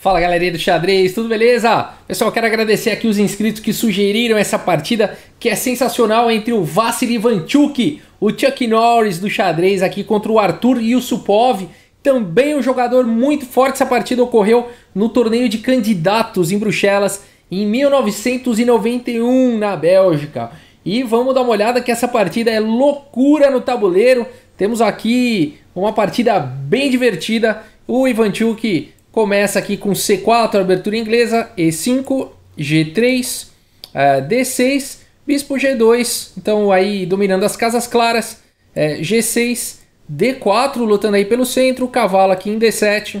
Fala galerinha do xadrez, tudo beleza? Pessoal, quero agradecer aqui os inscritos que sugeriram essa partida que é sensacional entre o Vassili Vanchuk, o Chuck Norris do xadrez aqui contra o Arthur Yusupov, também um jogador muito forte. Essa partida ocorreu no torneio de candidatos em Bruxelas em 1991 na Bélgica. E vamos dar uma olhada que essa partida é loucura no tabuleiro. Temos aqui uma partida bem divertida. O Ivanchuk Começa aqui com C4, abertura inglesa, E5, G3, uh, D6, bispo G2, então aí dominando as casas claras, eh, G6, D4 lutando aí pelo centro, cavalo aqui em D7,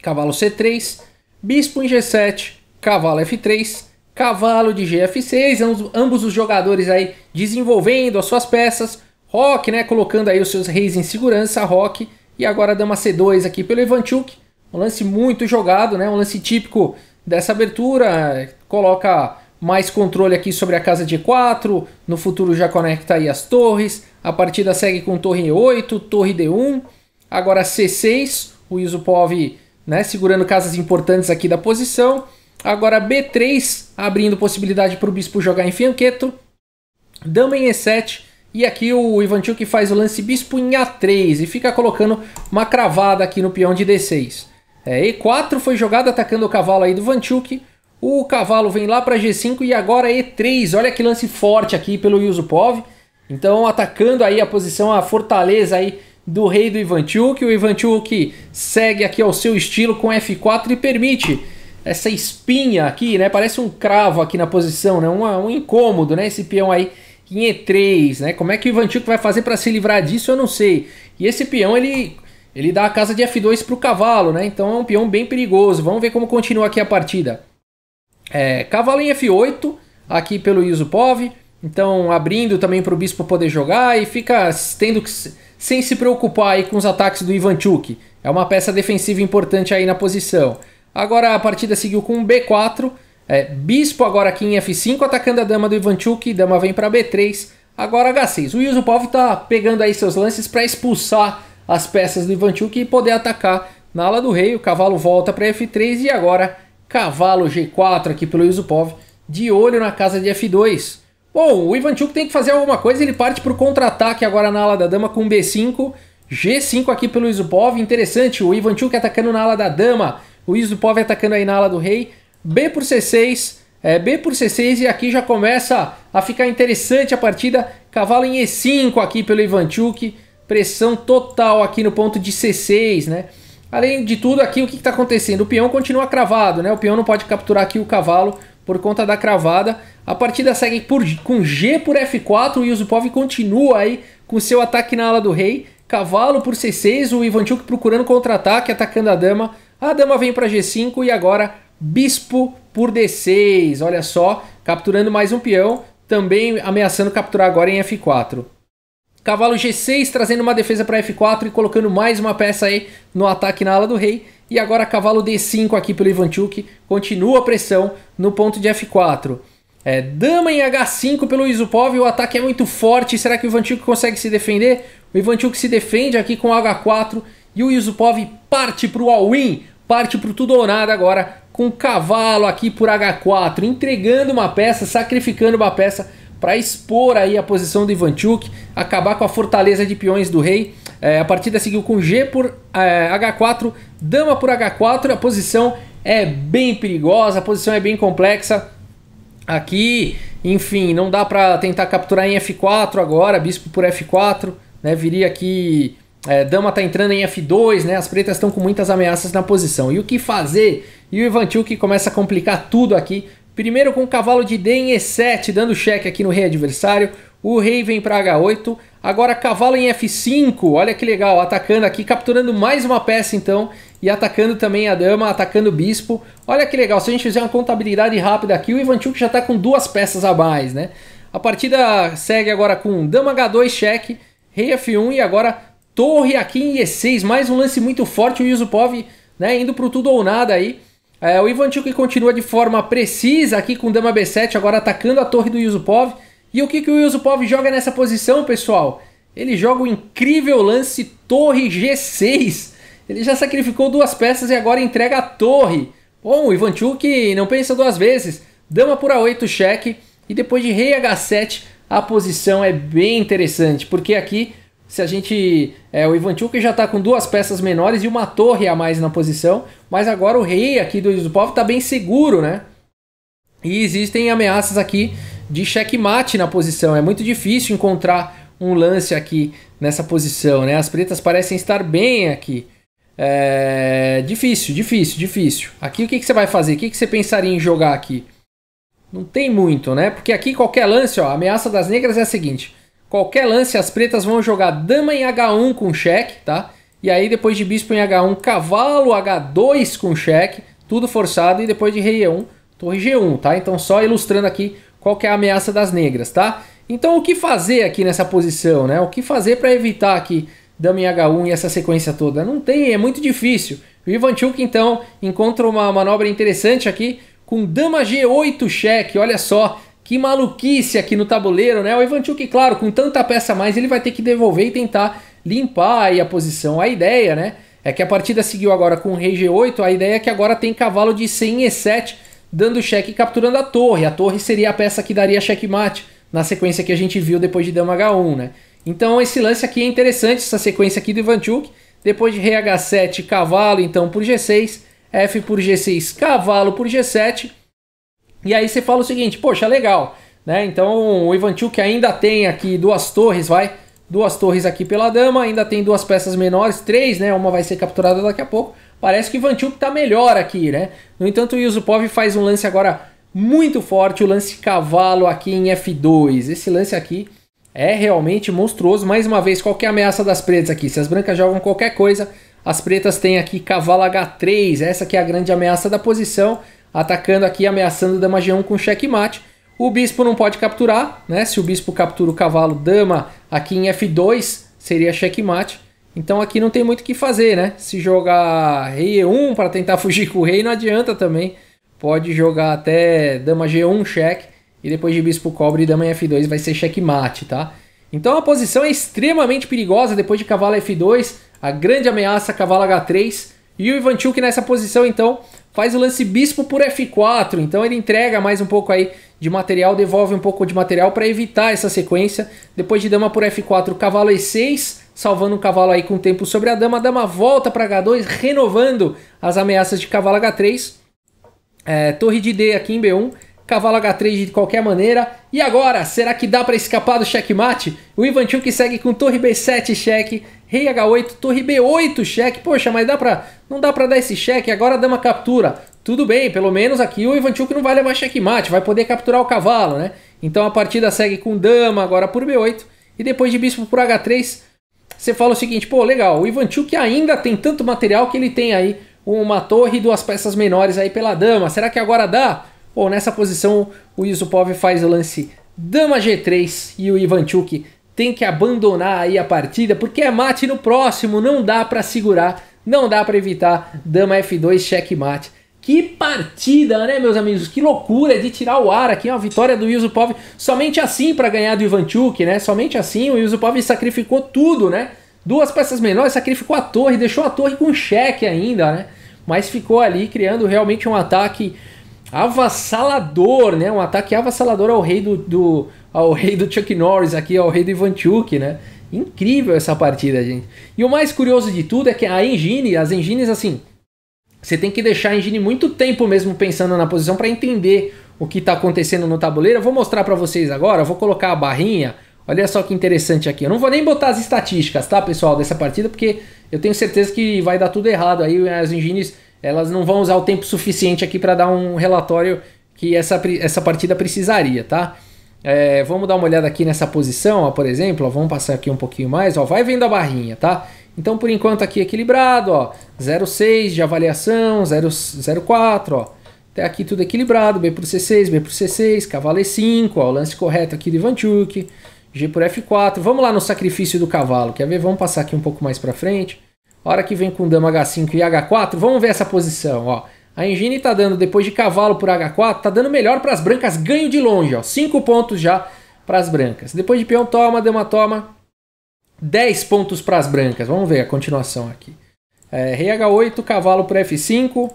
cavalo C3, bispo em G7, cavalo F3, cavalo de GF6, ambos os jogadores aí desenvolvendo as suas peças, Rock, né, colocando aí os seus reis em segurança, Rock, e agora dama C2 aqui pelo Evanchuk, um lance muito jogado, né? Um lance típico dessa abertura. Coloca mais controle aqui sobre a casa de 4. No futuro já conecta aí as torres. A partida segue com torre E8, torre D1. Agora C6. O Yusupov né, segurando casas importantes aqui da posição. Agora B3, abrindo possibilidade para o bispo jogar em fianqueto. Dama em E7. E aqui o Ivanchuk faz o lance bispo em A3 e fica colocando uma cravada aqui no peão de D6. É, E4 foi jogado atacando o cavalo aí do Vanchuk. O cavalo vem lá para G5 e agora E3. Olha que lance forte aqui pelo Yusupov. Então atacando aí a posição, a fortaleza aí do rei do Ivanchuk. O Ivanchuk segue aqui ao seu estilo com F4 e permite essa espinha aqui, né? Parece um cravo aqui na posição, né? Um, um incômodo, né? Esse peão aí em E3, né? Como é que o Ivanchuk vai fazer para se livrar disso, eu não sei. E esse peão, ele ele dá a casa de F2 para o cavalo, né? Então é um peão bem perigoso. Vamos ver como continua aqui a partida. É, cavalo em F8, aqui pelo Yusupov. Então abrindo também para o bispo poder jogar e fica tendo que, sem se preocupar aí com os ataques do Ivanchuk. É uma peça defensiva importante aí na posição. Agora a partida seguiu com B4. É, bispo agora aqui em F5 atacando a dama do Ivanchuk. Dama vem para B3. Agora H6. O Yusupov está pegando aí seus lances para expulsar as peças do Ivanchuk e poder atacar na ala do rei. O cavalo volta para F3 e agora cavalo G4 aqui pelo Yusupov, de olho na casa de F2. Bom, o Ivanchuk tem que fazer alguma coisa, ele parte para o contra-ataque agora na ala da dama com B5, G5 aqui pelo Yusupov, interessante, o Ivanchuk atacando na ala da dama, o Yusupov atacando aí na ala do rei, B por C6, é, B por C6 e aqui já começa a ficar interessante a partida, cavalo em E5 aqui pelo Ivanchuk, Pressão total aqui no ponto de C6, né? Além de tudo, aqui o que está acontecendo? O peão continua cravado, né? O peão não pode capturar aqui o cavalo por conta da cravada. A partida segue por, com G por F4 e o Yusupov continua aí com seu ataque na ala do rei. Cavalo por C6, o Ivanchuk procurando contra-ataque, atacando a dama. A dama vem para G5 e agora bispo por D6. Olha só, capturando mais um peão, também ameaçando capturar agora em F4. Cavalo G6 trazendo uma defesa para F4 e colocando mais uma peça aí no ataque na ala do rei. E agora cavalo D5 aqui pelo Ivanchuk. Continua a pressão no ponto de F4. É, dama em H5 pelo Isupov, o ataque é muito forte, será que o Ivanchuk consegue se defender? O Ivanchuk se defende aqui com H4 e o Isupov parte para o all-in, parte para o tudo ou nada agora, com cavalo aqui por H4, entregando uma peça, sacrificando uma peça para expor aí a posição do Ivanchuk, acabar com a fortaleza de peões do rei. É, a partida seguiu com G por é, H4, dama por H4. A posição é bem perigosa, a posição é bem complexa. Aqui, enfim, não dá para tentar capturar em F4 agora, bispo por F4, né? Viria aqui, é, dama tá entrando em F2, né? As pretas estão com muitas ameaças na posição. E o que fazer? E o Ivanchuk começa a complicar tudo aqui Primeiro com o cavalo de D em E7, dando cheque aqui no rei adversário. O rei vem para H8. Agora cavalo em F5. Olha que legal, atacando aqui, capturando mais uma peça então. E atacando também a dama, atacando o bispo. Olha que legal, se a gente fizer uma contabilidade rápida aqui, o Ivan Chuk já está com duas peças a mais, né? A partida segue agora com dama H2 cheque, rei F1 e agora torre aqui em E6. Mais um lance muito forte, o Yusupov né, indo para o tudo ou nada aí. É, o Ivan que continua de forma precisa aqui com Dama B7, agora atacando a torre do Yusupov. E o que, que o Yusupov joga nessa posição, pessoal? Ele joga o incrível lance torre G6. Ele já sacrificou duas peças e agora entrega a torre. Bom, o Ivan que não pensa duas vezes. Dama por A8 cheque e depois de rei H7 a posição é bem interessante, porque aqui se a gente. É, o que já está com duas peças menores e uma torre a mais na posição, mas agora o rei aqui do povo está bem seguro, né? E existem ameaças aqui de checkmate na posição. É muito difícil encontrar um lance aqui nessa posição, né? As pretas parecem estar bem aqui. É... Difícil, difícil, difícil. Aqui o que, que você vai fazer? O que, que você pensaria em jogar aqui? Não tem muito, né? Porque aqui qualquer lance, ó, a ameaça das negras é a seguinte. Qualquer lance, as pretas vão jogar dama em H1 com cheque, tá? E aí depois de bispo em H1, cavalo H2 com cheque, tudo forçado. E depois de rei E1, torre G1, tá? Então só ilustrando aqui qual é a ameaça das negras, tá? Então o que fazer aqui nessa posição, né? O que fazer para evitar aqui dama em H1 e essa sequência toda? Não tem, é muito difícil. O Ivanchuk então encontra uma manobra interessante aqui com dama G8 cheque, olha só. Que maluquice aqui no tabuleiro, né? O Evanchuk, claro, com tanta peça a mais, ele vai ter que devolver e tentar limpar aí a posição. A ideia, né? É que a partida seguiu agora com o rei G8, a ideia é que agora tem cavalo de C em E7, dando cheque e capturando a torre. A torre seria a peça que daria checkmate, na sequência que a gente viu depois de dama H1, né? Então esse lance aqui é interessante, essa sequência aqui do Ivanchuk. Depois de rei H7, cavalo então por G6, F por G6, cavalo por G7, e aí você fala o seguinte, poxa, legal, né? Então o Ivantil que ainda tem aqui duas torres, vai, duas torres aqui pela dama, ainda tem duas peças menores, três, né? Uma vai ser capturada daqui a pouco. Parece que Ivantil está melhor aqui, né? No entanto, o Yusupov faz um lance agora muito forte, o lance cavalo aqui em F2. Esse lance aqui é realmente monstruoso. Mais uma vez, qual é a ameaça das pretas aqui? Se as brancas jogam qualquer coisa, as pretas têm aqui cavalo H3. Essa que é a grande ameaça da posição atacando aqui, ameaçando dama G1 com checkmate. O bispo não pode capturar, né? Se o bispo captura o cavalo dama aqui em F2, seria checkmate. Então aqui não tem muito o que fazer, né? Se jogar rei E1 para tentar fugir com o rei, não adianta também. Pode jogar até dama G1 cheque e depois de bispo cobre e dama em F2 vai ser checkmate, tá? Então a posição é extremamente perigosa depois de cavalo F2, a grande ameaça cavalo H3 e o Ivanchuk nessa posição então faz o lance bispo por F4, então ele entrega mais um pouco aí de material, devolve um pouco de material para evitar essa sequência. Depois de dama por F4, cavalo E6, salvando o um cavalo aí com tempo sobre a dama. A dama volta para H2, renovando as ameaças de cavalo H3. É, torre de D aqui em B1, Cavalo H3 de qualquer maneira. E agora, será que dá para escapar do checkmate? O que segue com torre B7 cheque, rei H8, torre B8 cheque. Poxa, mas dá pra, não dá para dar esse cheque, agora dama captura. Tudo bem, pelo menos aqui o Ivanchuk não vai levar checkmate, vai poder capturar o cavalo, né? Então a partida segue com dama agora por B8 e depois de bispo por H3. Você fala o seguinte, pô, legal, o Ivanchuk ainda tem tanto material que ele tem aí uma torre e duas peças menores aí pela dama. Será que agora dá? Bom, nessa posição o Isupov faz o lance dama G3 e o Ivanchuk tem que abandonar aí a partida porque é mate no próximo, não dá para segurar, não dá para evitar dama F2 checkmate. Que partida, né, meus amigos? Que loucura de tirar o ar aqui, uma vitória do Yusupov somente assim para ganhar do Ivanchuk, né? Somente assim o Yusupov sacrificou tudo, né? Duas peças menores, sacrificou a torre, deixou a torre com cheque ainda, né? Mas ficou ali criando realmente um ataque avassalador, né? Um ataque avassalador ao rei do, do, ao rei do Chuck Norris aqui, ao rei do Chuk, né? Incrível essa partida, gente. E o mais curioso de tudo é que a engine, as engines assim, você tem que deixar a engine muito tempo mesmo pensando na posição para entender o que está acontecendo no tabuleiro. Eu vou mostrar para vocês agora, vou colocar a barrinha. Olha só que interessante aqui. Eu não vou nem botar as estatísticas, tá, pessoal, dessa partida, porque eu tenho certeza que vai dar tudo errado aí as engines elas não vão usar o tempo suficiente aqui para dar um relatório que essa, essa partida precisaria, tá? É, vamos dar uma olhada aqui nessa posição, ó, por exemplo, ó, vamos passar aqui um pouquinho mais, ó, vai vendo a barrinha, tá? Então, por enquanto aqui equilibrado, ó, 0,6 de avaliação, 0,4, ó, até aqui tudo equilibrado, B por C6, B por C6, cavalo E5, ó, o lance correto aqui do Ivanchuk, G por F4, vamos lá no sacrifício do cavalo, quer ver? Vamos passar aqui um pouco mais para frente, hora que vem com dama H5 e H4, vamos ver essa posição, ó. A Engine tá dando, depois de cavalo por H4, tá dando melhor para as brancas, ganho de longe, ó. 5 pontos já para as brancas. Depois de peão toma, dama toma, 10 pontos para as brancas. Vamos ver a continuação aqui. É, rei H8, cavalo por F5,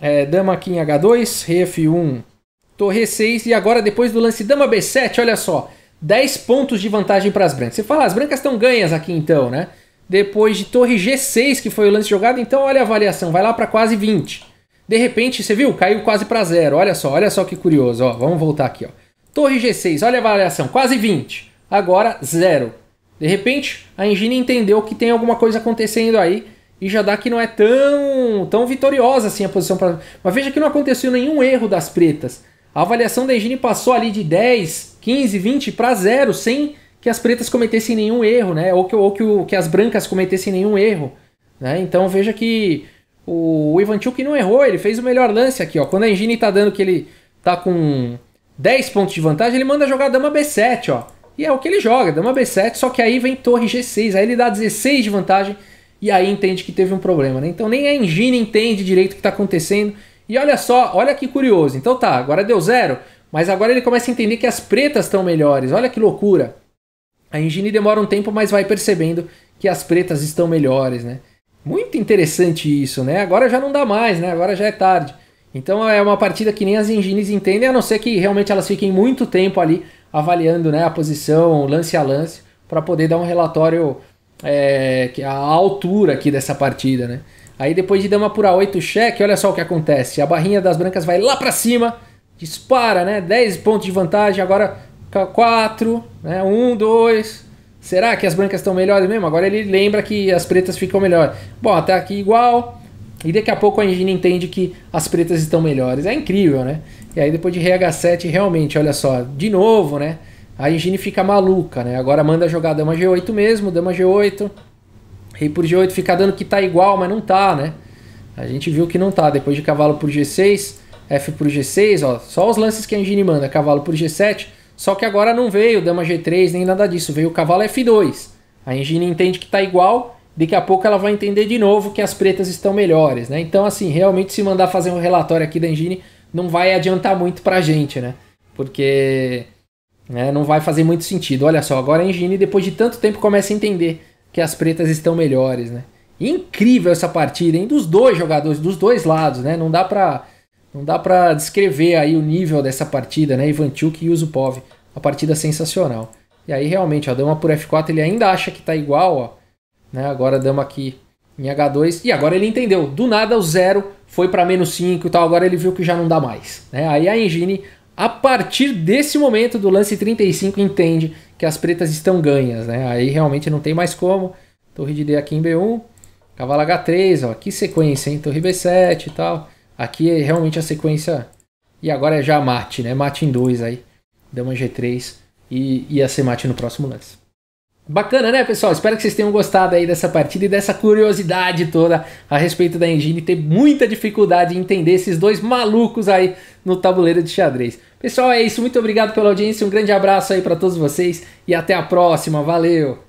é, dama aqui em H2, rei F1, torre 6 e agora depois do lance dama B7, olha só, 10 pontos de vantagem para as brancas. Você fala, ah, as brancas estão ganhas aqui então, né? Depois de torre G6, que foi o lance jogado, então olha a avaliação, vai lá para quase 20. De repente, você viu? Caiu quase para zero. Olha só, olha só que curioso. Ó, vamos voltar aqui. Ó. Torre G6, olha a avaliação, quase 20. Agora, zero. De repente, a engine entendeu que tem alguma coisa acontecendo aí e já dá que não é tão, tão vitoriosa assim a posição. Pra... Mas veja que não aconteceu nenhum erro das pretas. A avaliação da engine passou ali de 10, 15, 20 para zero, sem que as pretas cometessem nenhum erro, né? Ou que, ou que, que as brancas cometessem nenhum erro. Né? Então veja que o Ivanchuk não errou, ele fez o melhor lance aqui. Ó. Quando a Engine tá dando que ele tá com 10 pontos de vantagem, ele manda jogar dama B7, ó. E é o que ele joga, dama B7, só que aí vem torre G6, aí ele dá 16 de vantagem e aí entende que teve um problema, né? Então nem a Engine entende direito o que tá acontecendo. E olha só, olha que curioso. Então tá, agora deu zero, mas agora ele começa a entender que as pretas estão melhores. Olha que loucura. A engine demora um tempo, mas vai percebendo que as pretas estão melhores, né? Muito interessante isso, né? Agora já não dá mais, né? Agora já é tarde. Então é uma partida que nem as engines entendem, a não ser que realmente elas fiquem muito tempo ali avaliando né, a posição, lance a lance, para poder dar um relatório é, a altura aqui dessa partida, né? Aí depois de dama por A8 cheque, olha só o que acontece. A barrinha das brancas vai lá para cima, dispara, né? 10 pontos de vantagem, agora 4, né? 1, 2. Será que as brancas estão melhores mesmo? Agora ele lembra que as pretas ficam melhores. Bom, até aqui igual. E daqui a pouco a engine entende que as pretas estão melhores. É incrível, né? E aí depois de RH7, realmente, olha só, de novo, né? A engine fica maluca, né? Agora manda jogar dama G8 mesmo, dama G8. Rei por G8 fica dando que tá igual, mas não tá, né? A gente viu que não tá. Depois de cavalo por G6, F por G6, ó. Só os lances que a engine manda. Cavalo por G7, só que agora não veio Dama G3 nem nada disso, veio o cavalo F2. A engine entende que está igual, daqui a pouco ela vai entender de novo que as pretas estão melhores, né? Então, assim, realmente se mandar fazer um relatório aqui da engine não vai adiantar muito pra gente, né? Porque né, não vai fazer muito sentido. Olha só, agora a engine, depois de tanto tempo, começa a entender que as pretas estão melhores, né? Incrível essa partida, hein? Dos dois jogadores, dos dois lados, né? Não dá pra não dá para descrever aí o nível dessa partida, né? Ivanchuk e Yusupov. Uma partida sensacional. E aí realmente, a dama por F4 ele ainda acha que tá igual, ó. Né? Agora a dama aqui em H2. E agora ele entendeu. Do nada o zero foi para menos 5 e tal. Agora ele viu que já não dá mais. Né? Aí a Engine, a partir desse momento do lance 35, entende que as pretas estão ganhas. Né? Aí realmente não tem mais como. Torre de D aqui em B1. Cavalo H3, ó. Que sequência, hein? Torre B7 e tal. Aqui é realmente a sequência. E agora é já mate, né? Mate em 2 aí. Dama G3 e ia ser mate no próximo lance. Bacana, né, pessoal? Espero que vocês tenham gostado aí dessa partida e dessa curiosidade toda a respeito da Engine ter muita dificuldade em entender esses dois malucos aí no tabuleiro de xadrez. Pessoal, é isso. Muito obrigado pela audiência. Um grande abraço aí para todos vocês e até a próxima. Valeu!